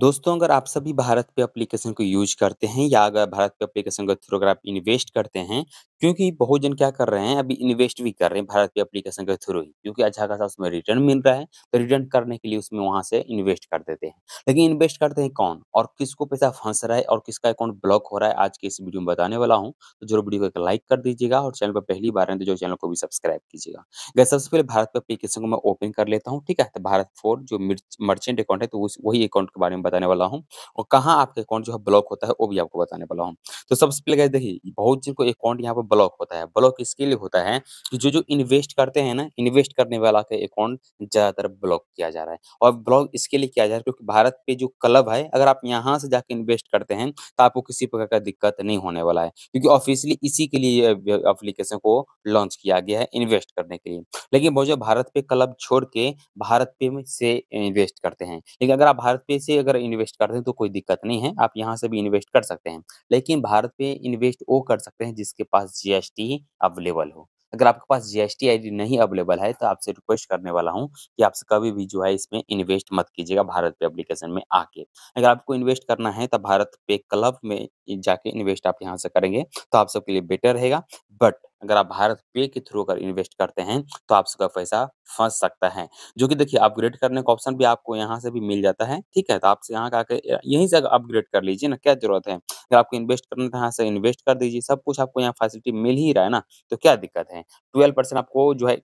दोस्तों अगर आप सभी भारत पे एप्लीकेशन को यूज करते हैं या अगर भारत पे एप्लीकेशन के थ्रू अगर आप इन्वेस्ट करते हैं क्योंकि बहुत जन क्या कर रहे हैं अभी इन्वेस्ट भी कर रहे हैं भारत पे एप्लीकेशन के थ्रू ही क्योंकि अच्छा खासा उसमें रिटर्न मिल रहा है तो रिटर्न करने के लिए उसमें वहां से इन्वेस्ट कर देते हैं लेकिन इन्वेस्ट करते हैं कौन और किसको पैसा फंस रहा है और किसका अकाउंट ब्लॉक हो रहा है आज के इस वीडियो में बताने वाला हूँ तो जरूर वीडियो को लाइक कर दीजिएगा और चैनल पर पहली बार है तो जो चैनल को भी सब्सक्राइब कीजिएगा अगर सबसे पहले भारत पे एप्लीकेशन को मैं ओपन कर लेता हूँ ठीक है तो भारत फोर जो मर्चेंट अकाउंट है तो वही अकाउंट के बारे में बताने वाला हूँ और कहाँ आपका अकाउंट जो है ब्लॉक होता है वो भी आपको बताने वाला हूँ तो सबसे पहले गैस देखिए बहुत जिनको अकाउंट यहाँ पर ब्लॉक होता है ब्लॉक इसके लिए होता है कि जो जो इन्वेस्ट करते हैं ना इन्वेस्ट करने वाला का अकाउंट ज़्यादातर ब्लॉक किया जा रहा है और ब्लॉक इसके लिए किया जा रहा है क्योंकि भारत पे जो क्लब है अगर आप यहाँ से जाकर इन्वेस्ट करते हैं तो आपको किसी प्रकार का दिक्कत नहीं होने वाला है क्योंकि ऑफिशियली इसी के लिए एप्लीकेशन को लॉन्च किया गया है इन्वेस्ट करने के लिए लेकिन बहुत भारत पे क्लब छोड़ के भारत पे से इन्वेस्ट करते हैं लेकिन अगर आप भारत पे से अगर अगर इन्वेस्ट करते हैं तो कोई दिक्कत नहीं है आप यहाँ से भी इन्वेस्ट कर सकते हैं लेकिन भारत में इन्वेस्ट वो कर सकते हैं जिसके पास जीएसटी अवेलेबल हो अगर आपके पास जीएसटी आईडी नहीं अवेलेबल है तो आपसे रिक्वेस्ट करने वाला हूँ कि आपसे कभी भी जो है इसमें इन्वेस्ट मत कीजिएगा भारत पे एप्लीकेशन में आके अगर आपको इन्वेस्ट करना है तो भारत पे क्लब में जाके इन्वेस्ट आप यहाँ से करेंगे तो आप सबके लिए बेटर रहेगा बट अगर आप भारत पे के थ्रू अगर इन्वेस्ट करते हैं तो आपका पैसा फंस सकता है जो कि देखिए अपग्रेड करने का ऑप्शन भी आपको यहाँ से भी मिल जाता है ठीक है तो आपसे यहाँ का यहीं से अपग्रेड कर लीजिए ना क्या जरूरत है अगर आपको इन्वेस्ट करना था तो यहाँ से इन्वेस्ट कर दीजिए सब कुछ आपको यहाँ फैसिलिटी मिल ही रहा है ना तो क्या दिक्कत है ट्वेल्व आपको जो है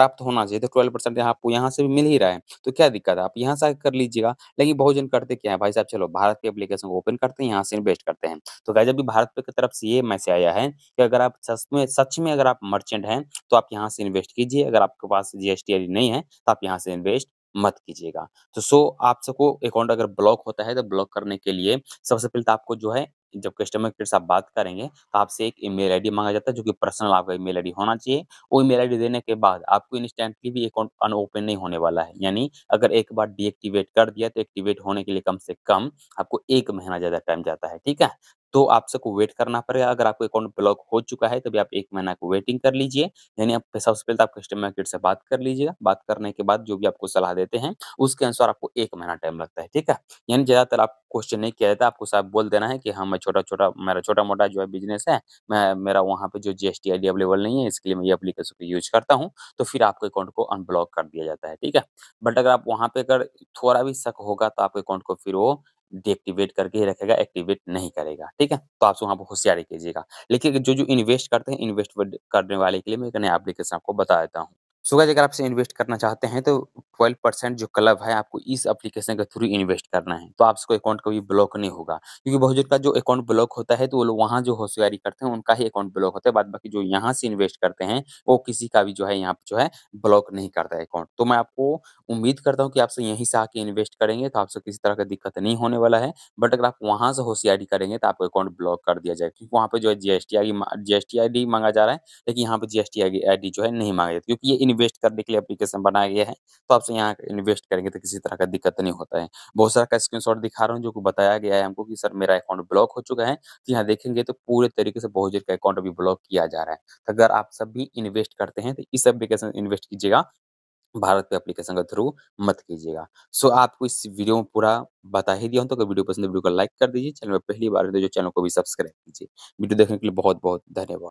प्राप्त होना चाहिए तो ट्वेल्व परसेंट यहाँ आपको यहाँ से भी मिल ही रहा है तो क्या दिक्कत है आप यहाँ से कर लीजिएगा लेकिन बहुत जन करते क्या है भाई साहब चलो भारत के एप्लीकेशन को ओपन करते हैं यहाँ से इन्वेस्ट करते हैं तो गाय जब भी भारत की तरफ से ये मैसेज आया है कि अगर आप सच में सच में अगर आप मर्चेंट हैं तो आप यहाँ से इन्वेस्ट कीजिए अगर आपके पास जीएसटी नहीं है तो आप यहाँ से इन्वेस्ट मत कीजिएगा तो सो आप सबको अकाउंट अगर ब्लॉक होता है तो ब्लॉक करने के लिए सबसे पहले तो आपको जो है जब कस्टमर केयर से आप बात करेंगे तो आपसे एक ईमेल आईडी मांगा जाता है जो कि पर्सनल आपका ईमेल आईडी होना चाहिए वो ईमेल आईडी देने के बाद आपको इंस्टेंटली भी अकाउंट अनओपन नहीं होने वाला है यानी अगर एक बार डीएक्टिवेट कर दिया तो एक्टिवेट होने के लिए कम से कम आपको एक महीना ज़्यादा टाइम जाता है ठीक है तो आप सबको वेट करना पड़ेगा अगर आपका अकाउंट ब्लॉक हो चुका है भी आप एक महीना को वेटिंग कर लीजिए यानी आप सबसे पहले आप कस्टमर केयर से बात कर लीजिएगा बात करने के बाद जो भी आपको सलाह देते हैं उसके अनुसार आपको एक महीना टाइम लगता है ठीक है यानी ज़्यादातर आप क्वेश्चन नहीं किया जाता आपको साहब बोल देना है कि हाँ मैं छोटा छोटा मेरा छोटा मोटा जो है बिजनेस है मैं मेरा वहाँ पे जो आई डी अवेलेबल नहीं है इसके लिए मैं ये एप्लीकेशन को यूज करता हूँ तो फिर आपके अकाउंट को अनब्लॉक कर दिया जाता है ठीक है बट अगर आप वहाँ पे अगर थोड़ा भी शक होगा तो आपके अकाउंट को फिर वो डीएक्टिवेट करके ही रखेगा एक्टिवेट नहीं करेगा ठीक है तो आप वहाँ पर होशियारी कीजिएगा लेकिन जो जो इन्वेस्ट करते हैं इन्वेस्ट करने वाले के लिए मैं एक नया एप्लीकेशन आपको बता देता हूँ गाइस अगर आपसे इन्वेस्ट करना चाहते हैं तो 12 परसेंट जो क्लब है आपको इस एप्लीकेशन के थ्रू इन्वेस्ट करना है तो आपको अकाउंट कभी ब्लॉक नहीं होगा क्योंकि बहुत जो का जो अकाउंट ब्लॉक होता है तो वो लोग वहाँ जो होशियारी करते हैं उनका ही अकाउंट ब्लॉक होता है बाद बाकी जो यहाँ से इन्वेस्ट करते हैं वो किसी का भी जो है यहाँ जो है ब्लॉक नहीं करता है अकाउंट तो मैं आपको उम्मीद करता हूँ कि आपसे यहीं से आके इन्वेस्ट करेंगे तो आपसे किसी तरह का दिक्कत नहीं होने वाला है बट अगर आप वहाँ से होशियारी करेंगे तो आपको अकाउंट ब्लॉक कर दिया जाएगा क्योंकि वहाँ पर जो है G S T I D मांगा जा रहा है लेकिन यहाँ पर G S T I D जो है नहीं मांगा जाता क्योंकि ये इन्वेस्ट करने के लिए एप्लीकेशन बनाया गया है तो आपसे यहाँ इन्वेस्ट करेंगे तो किसी तरह का दिक्कत नहीं होता है बहुत सारा का स्क्रीन दिखा रहा हूँ जो बताया गया है हमको कि सर मेरा अकाउंट ब्लॉक हो चुका है तो यहाँ देखेंगे तो पूरे तरीके से बहुत बहुजन का अकाउंट अभी ब्लॉक किया जा रहा है तो अगर आप सब भी इन्वेस्ट करते हैं तो इस एप्लीकेशन इन्वेस्ट कीजिएगा भारत पे एप्लीकेशन के थ्रू मत कीजिएगा सो so, आपको इस वीडियो में पूरा बता ही दिया हूँ तो अगर वीडियो पसंद है वीडियो को लाइक कर दीजिए चैनल में पहली बार तो जो चैनल को भी सब्सक्राइब कीजिए वीडियो देखने के लिए बहुत बहुत धन्यवाद